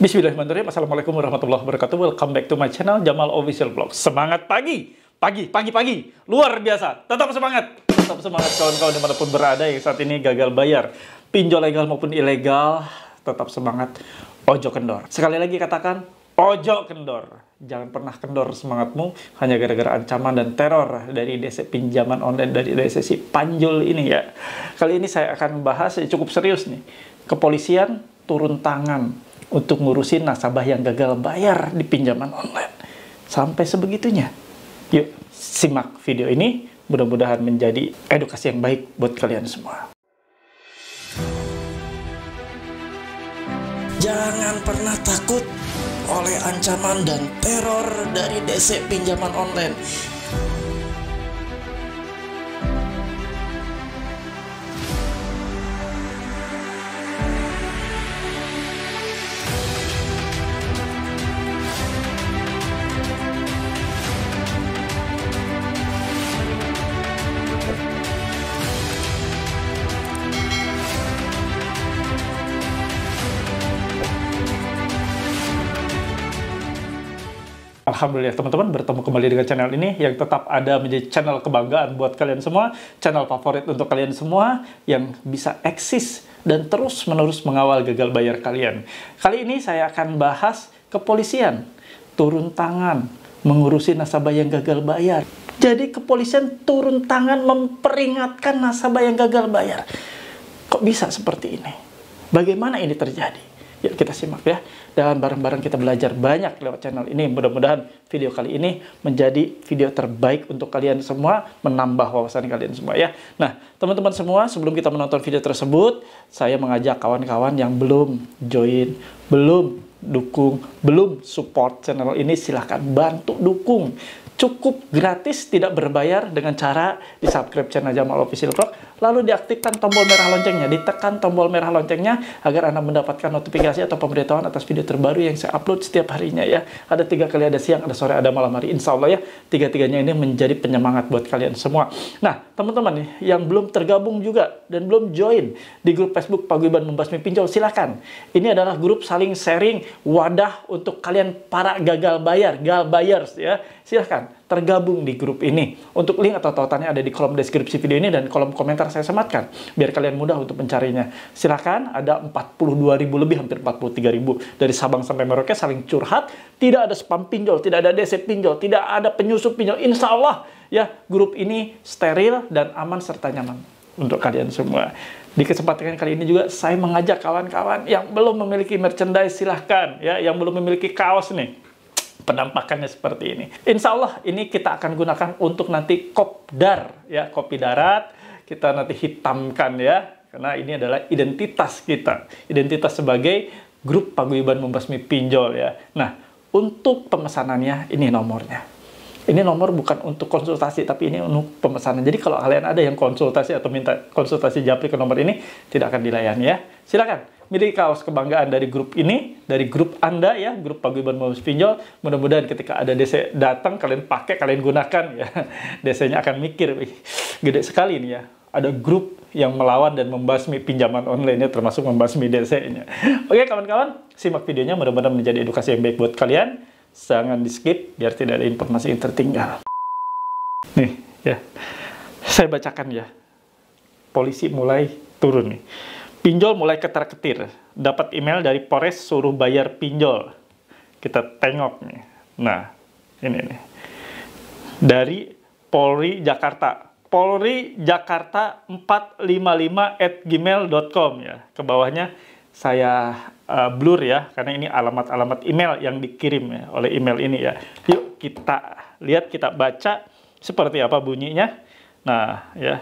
Bismillahirrahmanirrahim. Assalamualaikum warahmatullahi wabarakatuh. Welcome back to my channel Jamal Official Vlog. Semangat pagi, pagi, pagi, pagi. Luar biasa. Tetap semangat. Tetap semangat kawan-kawan dimanapun berada yang saat ini gagal bayar. Pinjol legal maupun ilegal. Tetap semangat. Ojo kendor. Sekali lagi katakan, ojo kendor. Jangan pernah kendor semangatmu hanya gara-gara ancaman dan teror dari desa pinjaman online dari desa si panjul ini ya. Kali ini saya akan bahas cukup serius nih. Kepolisian turun tangan untuk ngurusin nasabah yang gagal bayar di pinjaman online. Sampai sebegitunya. Yuk, simak video ini. Mudah-mudahan menjadi edukasi yang baik buat kalian semua. Jangan pernah takut oleh ancaman dan teror dari DC pinjaman online. Alhamdulillah teman-teman bertemu kembali dengan channel ini yang tetap ada menjadi channel kebanggaan buat kalian semua, channel favorit untuk kalian semua yang bisa eksis dan terus-menerus mengawal gagal bayar kalian. Kali ini saya akan bahas kepolisian turun tangan mengurusi nasabah yang gagal bayar. Jadi kepolisian turun tangan memperingatkan nasabah yang gagal bayar. Kok bisa seperti ini? Bagaimana ini terjadi? Yuk kita simak ya. Dan bareng-bareng kita belajar banyak lewat channel ini. Mudah-mudahan video kali ini menjadi video terbaik untuk kalian semua, menambah wawasan kalian semua ya. Nah, teman-teman semua, sebelum kita menonton video tersebut, saya mengajak kawan-kawan yang belum join, belum dukung, belum support channel ini silahkan bantu dukung cukup gratis, tidak berbayar dengan cara di subscribe channel Jamal Official Vlog. lalu diaktifkan tombol merah loncengnya, ditekan tombol merah loncengnya agar Anda mendapatkan notifikasi atau pemberitahuan atas video terbaru yang saya upload setiap harinya ya. Ada tiga kali, ada siang, ada sore, ada malam hari. Insya Allah ya, tiga-tiganya ini menjadi penyemangat buat kalian semua. Nah, teman-teman nih, yang belum tergabung juga dan belum join di grup Facebook Paguyuban Membasmi Pinjol, silahkan. Ini adalah grup saling sharing wadah untuk kalian para gagal bayar, gal bayars ya. Silahkan tergabung di grup ini. Untuk link atau tautannya ada di kolom deskripsi video ini dan kolom komentar saya sematkan, biar kalian mudah untuk mencarinya. Silahkan, ada 42 ribu lebih, hampir 43 ribu dari Sabang sampai Merauke saling curhat, tidak ada spam pinjol, tidak ada DC pinjol, tidak ada penyusup pinjol. Insya Allah, ya, grup ini steril dan aman serta nyaman untuk kalian semua. Di kesempatan kali ini juga saya mengajak kawan-kawan yang belum memiliki merchandise silahkan ya, yang belum memiliki kaos nih penampakannya seperti ini. Insya Allah ini kita akan gunakan untuk nanti kopdar, ya, kopi darat. Kita nanti hitamkan ya, karena ini adalah identitas kita. Identitas sebagai grup paguyuban membasmi pinjol ya. Nah, untuk pemesanannya ini nomornya. Ini nomor bukan untuk konsultasi, tapi ini untuk pemesanan. Jadi kalau kalian ada yang konsultasi atau minta konsultasi japri ke nomor ini, tidak akan dilayani ya. Silakan milih kaos kebanggaan dari grup ini, dari grup Anda ya, grup Paguyuban Mabes Pinjol. Mudah-mudahan ketika ada DC datang, kalian pakai, kalian gunakan ya. DC-nya akan mikir, gede sekali ini ya. Ada grup yang melawan dan membasmi pinjaman online-nya termasuk membasmi DC-nya. Oke kawan-kawan, simak videonya mudah-mudahan menjadi edukasi yang baik buat kalian. Jangan di skip biar tidak ada informasi yang tertinggal. Nih ya, saya bacakan ya. Polisi mulai turun nih. Pinjol mulai ketar-ketir, dapat email dari Polres suruh bayar pinjol. Kita tengok nih. Nah, ini nih. Dari Polri Jakarta. Polri Jakarta 455 at gmail.com ya. Ke bawahnya saya uh, blur ya, karena ini alamat-alamat email yang dikirim ya, oleh email ini ya. Yuk kita lihat, kita baca seperti apa bunyinya. Nah, ya.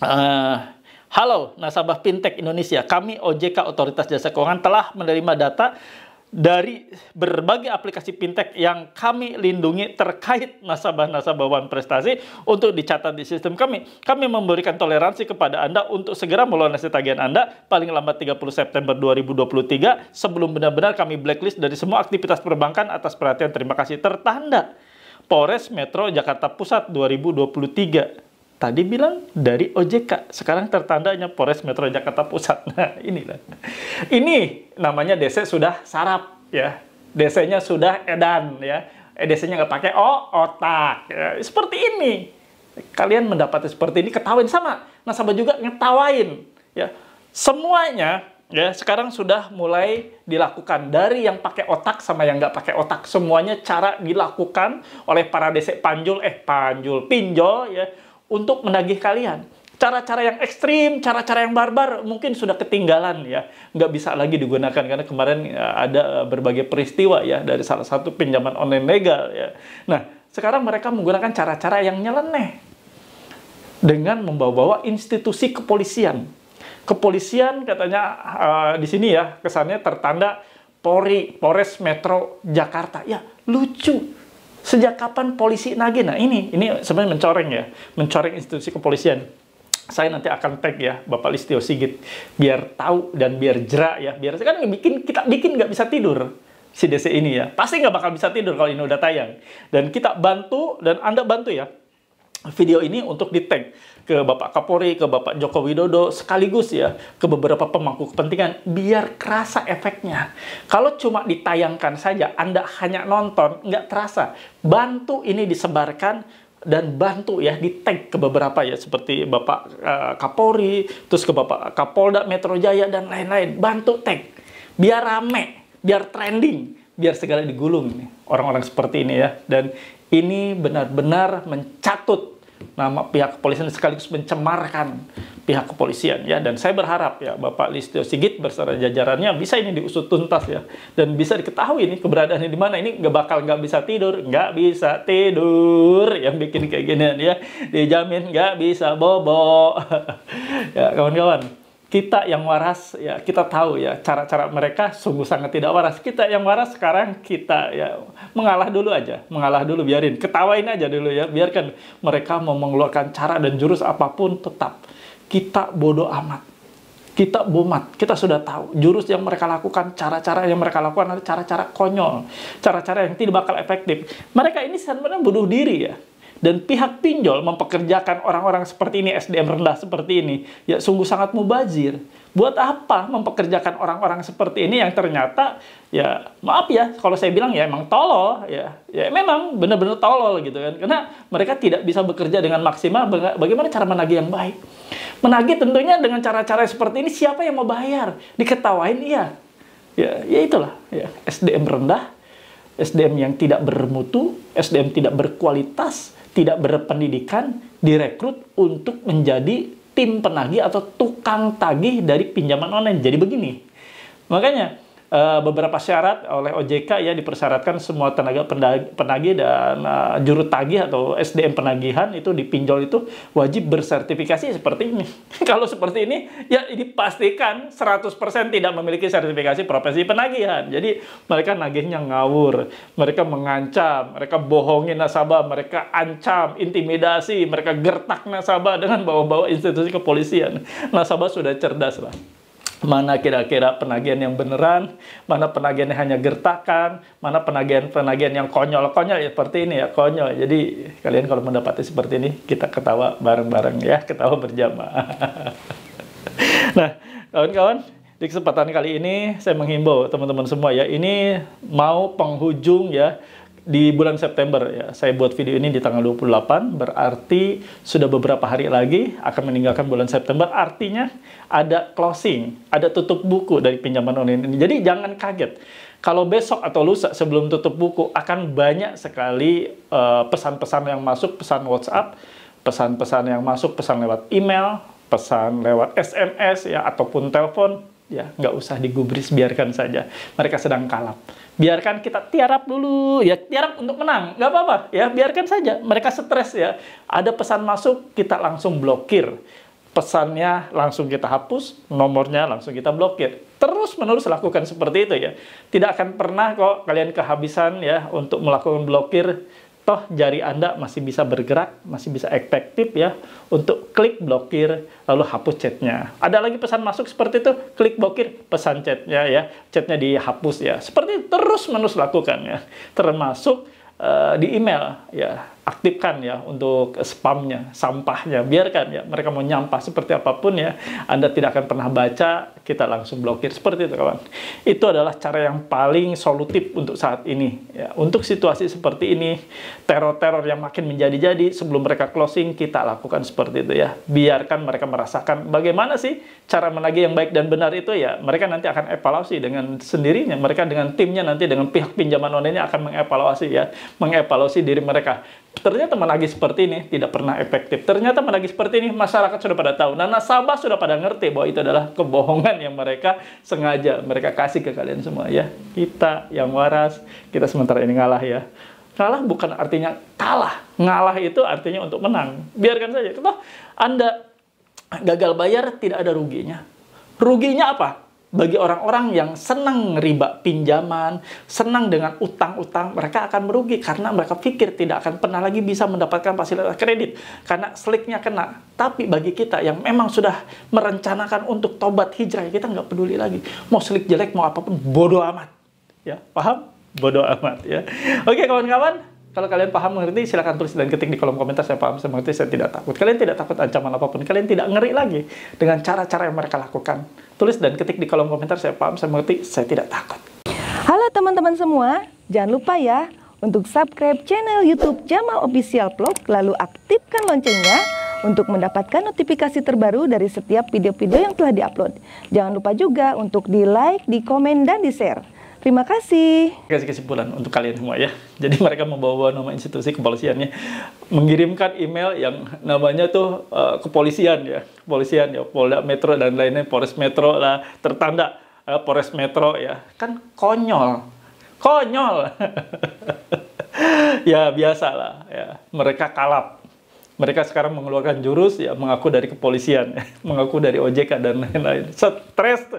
Uh, Halo nasabah fintech Indonesia, kami OJK Otoritas Jasa Keuangan telah menerima data dari berbagai aplikasi fintech yang kami lindungi terkait nasabah-nasabah wan Prestasi untuk dicatat di sistem kami. Kami memberikan toleransi kepada Anda untuk segera melunasi tagihan Anda paling lambat 30 September 2023 sebelum benar-benar kami blacklist dari semua aktivitas perbankan atas perhatian terima kasih tertanda Polres Metro Jakarta Pusat 2023 tadi bilang dari OJK, sekarang tertandanya Polres Metro Jakarta Pusat. Nah, inilah. Ini namanya DC sudah sarap ya. DC-nya sudah edan ya. Eh, DC-nya nggak pakai O, otak. Ya, seperti ini. Kalian mendapati seperti ini, ketawain sama. Nasabah juga ngetawain. Ya, semuanya ya sekarang sudah mulai dilakukan dari yang pakai otak sama yang nggak pakai otak semuanya cara dilakukan oleh para DC panjul eh panjul pinjol ya untuk menagih kalian. Cara-cara yang ekstrim, cara-cara yang barbar mungkin sudah ketinggalan ya. Nggak bisa lagi digunakan karena kemarin ya, ada eh, berbagai peristiwa ya dari salah satu pinjaman online legal ya. Nah, sekarang mereka menggunakan cara-cara yang nyeleneh dengan membawa-bawa institusi kepolisian. Kepolisian katanya uh, di sini ya kesannya tertanda Polri, Polres Metro Jakarta. Ya, lucu Sejak kapan polisi nagih? Nah ini, ini sebenarnya mencoreng ya, mencoreng institusi kepolisian. Saya nanti akan tag ya Bapak Listio Sigit biar tahu dan biar jerak ya. Biar kan bikin kita bikin nggak bisa tidur si DC ini ya. Pasti nggak bakal bisa tidur kalau ini udah tayang. Dan kita bantu dan Anda bantu ya video ini untuk di tag ke Bapak Kapolri, ke Bapak Joko Widodo, sekaligus ya ke beberapa pemangku kepentingan, biar kerasa efeknya. Kalau cuma ditayangkan saja, Anda hanya nonton, nggak terasa. Bantu ini disebarkan dan bantu ya di tag ke beberapa ya seperti Bapak uh, Kapolri, terus ke Bapak Kapolda Metro Jaya dan lain-lain. Bantu tag biar rame, biar trending, biar segala digulung nih orang-orang seperti ini ya. Dan ini benar-benar mencatut nama pihak kepolisian sekaligus mencemarkan pihak kepolisian ya dan saya berharap ya Bapak Listio Sigit bersama jajarannya bisa ini diusut tuntas ya dan bisa diketahui nih keberadaannya di mana ini nggak bakal nggak bisa tidur nggak bisa tidur yang bikin kayak gini ya dijamin nggak bisa bobo ya kawan-kawan kita yang waras ya kita tahu ya cara-cara mereka sungguh sangat tidak waras kita yang waras sekarang kita ya mengalah dulu aja mengalah dulu biarin ketawain aja dulu ya biarkan mereka mau mengeluarkan cara dan jurus apapun tetap kita bodoh amat kita bumat, kita sudah tahu jurus yang mereka lakukan cara-cara yang mereka lakukan adalah cara-cara konyol cara-cara yang tidak bakal efektif mereka ini sebenarnya bunuh diri ya dan pihak pinjol mempekerjakan orang-orang seperti ini, SDM rendah seperti ini, ya sungguh sangat mubazir. Buat apa mempekerjakan orang-orang seperti ini yang ternyata ya maaf ya kalau saya bilang ya emang tolol ya. Ya memang benar-benar tolol gitu kan. Karena mereka tidak bisa bekerja dengan maksimal bagaimana cara menagih yang baik. Menagih tentunya dengan cara-cara seperti ini siapa yang mau bayar? Diketawain iya. Ya, ya itulah ya SDM rendah SDM yang tidak bermutu, SDM tidak berkualitas, tidak berpendidikan, direkrut untuk menjadi tim penagih atau tukang tagih dari pinjaman online. Jadi begini. Makanya Eh, beberapa syarat oleh OJK ya dipersyaratkan semua tenaga penagih dan uh, juru tagih atau SDM penagihan itu dipinjol itu wajib bersertifikasi seperti ini. Kalau seperti ini ya dipastikan 100% tidak memiliki sertifikasi profesi penagihan. Jadi mereka nagihnya ngawur, mereka mengancam, mereka bohongin nasabah, mereka ancam, intimidasi, mereka gertak nasabah dengan bawa-bawa institusi kepolisian. Nasabah sudah cerdas lah mana kira-kira penagihan yang beneran, mana penagihan yang hanya gertakan, mana penagihan-penagihan yang konyol-konyol ya seperti ini ya, konyol. Jadi kalian kalau mendapati seperti ini, kita ketawa bareng-bareng ya, ketawa berjamaah. nah, kawan-kawan, di kesempatan kali ini saya menghimbau teman-teman semua ya, ini mau penghujung ya di bulan September ya. Saya buat video ini di tanggal 28 berarti sudah beberapa hari lagi akan meninggalkan bulan September. Artinya ada closing, ada tutup buku dari pinjaman online ini. Jadi jangan kaget. Kalau besok atau lusa sebelum tutup buku akan banyak sekali eh, pesan-pesan uh, yang masuk, pesan WhatsApp, pesan-pesan yang masuk, pesan lewat email, pesan lewat SMS ya ataupun telepon ya nggak usah digubris biarkan saja mereka sedang kalap biarkan kita tiarap dulu ya tiarap untuk menang nggak apa-apa ya biarkan saja mereka stres ya ada pesan masuk kita langsung blokir pesannya langsung kita hapus nomornya langsung kita blokir terus menerus lakukan seperti itu ya tidak akan pernah kok kalian kehabisan ya untuk melakukan blokir toh jari Anda masih bisa bergerak, masih bisa efektif ya untuk klik blokir lalu hapus chatnya. Ada lagi pesan masuk seperti itu, klik blokir pesan chatnya ya, chatnya dihapus ya. Seperti terus menerus lakukan ya, termasuk uh, di email ya aktifkan ya untuk spamnya, sampahnya, biarkan ya mereka mau nyampah seperti apapun ya, Anda tidak akan pernah baca, kita langsung blokir seperti itu kawan. Itu adalah cara yang paling solutif untuk saat ini. Ya, untuk situasi seperti ini, teror-teror yang makin menjadi-jadi sebelum mereka closing kita lakukan seperti itu ya. Biarkan mereka merasakan bagaimana sih cara menagih yang baik dan benar itu ya, mereka nanti akan evaluasi dengan sendirinya, mereka dengan timnya nanti dengan pihak pinjaman online akan mengevaluasi ya, mengevaluasi diri mereka ternyata menagih seperti ini tidak pernah efektif. Ternyata menagih seperti ini masyarakat sudah pada tahu. Nah, nasabah sudah pada ngerti bahwa itu adalah kebohongan yang mereka sengaja mereka kasih ke kalian semua ya. Kita yang waras, kita sementara ini ngalah ya. Ngalah bukan artinya kalah. Ngalah itu artinya untuk menang. Biarkan saja. Toh Anda gagal bayar tidak ada ruginya. Ruginya apa? bagi orang-orang yang senang riba pinjaman, senang dengan utang-utang, mereka akan merugi karena mereka pikir tidak akan pernah lagi bisa mendapatkan fasilitas kredit karena seliknya kena. Tapi bagi kita yang memang sudah merencanakan untuk tobat hijrah, kita nggak peduli lagi. Mau selik jelek, mau apapun, bodoh amat. Ya, paham? Bodoh amat ya. Oke kawan-kawan, kalau kalian paham mengerti, silahkan tulis dan ketik di kolom komentar. Saya paham, saya mengerti, saya tidak takut. Kalian tidak takut ancaman apapun. Kalian tidak ngeri lagi dengan cara-cara yang mereka lakukan. Tulis dan ketik di kolom komentar. Saya paham, saya mengerti, saya tidak takut. Halo teman-teman semua, jangan lupa ya untuk subscribe channel YouTube Jamal Official Vlog, lalu aktifkan loncengnya untuk mendapatkan notifikasi terbaru dari setiap video-video yang telah diupload. Jangan lupa juga untuk di like, di komen, dan di share. Terima kasih. Kasih kesimpulan untuk kalian semua ya. Jadi mereka membawa nama institusi kepolisiannya mengirimkan email yang namanya tuh uh, kepolisian ya, kepolisian ya, Polda Metro dan lainnya, Polres Metro lah, tertanda uh, Polres Metro ya. Kan konyol. Konyol. ya biasalah ya. Mereka kalap mereka sekarang mengeluarkan jurus ya mengaku dari kepolisian, mengaku dari OJK dan lain-lain. Stres.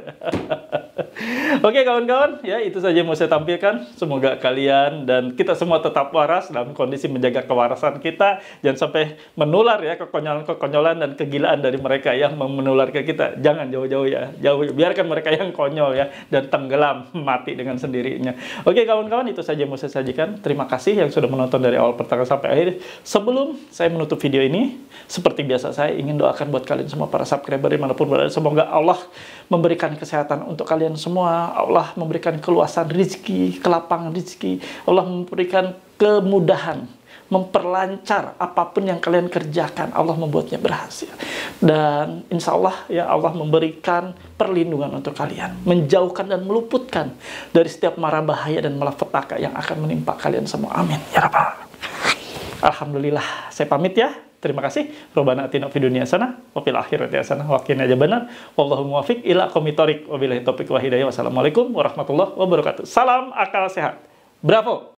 Oke kawan-kawan, ya itu saja yang mau saya tampilkan. Semoga kalian dan kita semua tetap waras dalam kondisi menjaga kewarasan kita. Jangan sampai menular ya kekonyolan-kekonyolan dan kegilaan dari mereka yang menular ke kita. Jangan jauh-jauh ya, jauh. Biarkan mereka yang konyol ya dan tenggelam mati dengan sendirinya. Oke kawan-kawan, itu saja yang mau saya sajikan. Terima kasih yang sudah menonton dari awal pertama sampai akhir. Sebelum saya menutup video video ini. Seperti biasa saya ingin doakan buat kalian semua para subscriber dimanapun berada. Semoga Allah memberikan kesehatan untuk kalian semua. Allah memberikan keluasan rezeki, kelapangan rezeki, Allah memberikan kemudahan memperlancar apapun yang kalian kerjakan Allah membuatnya berhasil dan insya Allah ya Allah memberikan perlindungan untuk kalian menjauhkan dan meluputkan dari setiap mara bahaya dan malapetaka yang akan menimpa kalian semua amin ya rabbal Alhamdulillah. Saya pamit ya. Terima kasih. Robana atina fi dunia sana wa fil akhirati sana, wa qina benar. Wallahu muwafiq ila aqwamit topik Wabillahi wa hidayah. Wassalamualaikum warahmatullahi wabarakatuh. Salam akal sehat. Bravo.